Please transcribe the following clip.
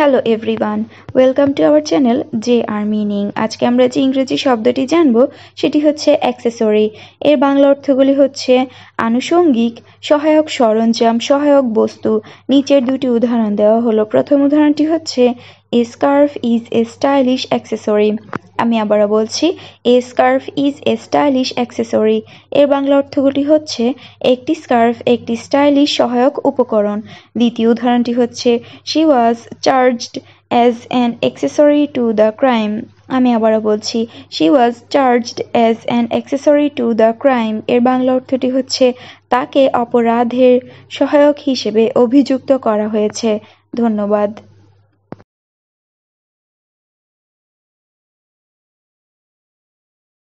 hello everyone welcome to our channel J R meaning আজকে আমরা যে ইংরেজি শব্দটি জানব সেটি হচ্ছে অ্যাক্সেসরি এর বাংলা অর্থগুলি হচ্ছে আনুষঙ্গিক সহায়ক সরঞ্জাম সহায়ক বস্তু নিচের দুটি উদাহরণ দেওয়া হলো প্রথম উদাহরণটি হচ্ছে a scarf is a stylish accessory আমি আবারও বলছি a scarf is a stylish accessory এর বাংলা অর্থগুলি হচ্ছে একটি স্কার্ফ একটি স্টাইলিশ সহায়ক উপকরণ দ্বিতীয় উদাহরণটি হচ্ছে she was charged as an accessory to the crime আমি আবারও বলছি she was charged as an accessory to the crime এর বাংলা অর্থটি হচ্ছে তাকে অপরাধের সহায়ক হিসেবে অভিযুক্ত করা হয়েছে ধন্যবাদ